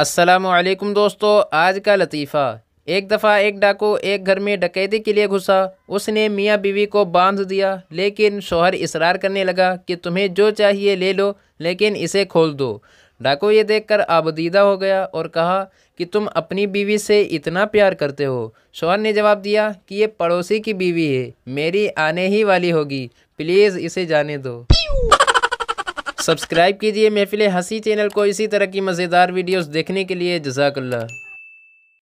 असलकम दोस्तों आज का लतीफ़ा एक दफ़ा एक डाकू एक घर में डकैती के लिए घुसा उसने मियाँ बीवी को बांध दिया लेकिन शोहर इसरार करने लगा कि तुम्हें जो चाहिए ले लो लेकिन इसे खोल दो डाकू ये देखकर आबदीदा हो गया और कहा कि तुम अपनी बीवी से इतना प्यार करते हो शोहर ने जवाब दिया कि ये पड़ोसी की बीवी है मेरी आने ही वाली होगी प्लीज़ इसे जाने दो सब्सक्राइब कीजिए महफिल हंसी चैनल को इसी तरह की मज़ेदार वीडियोस देखने के लिए जजाकल्ला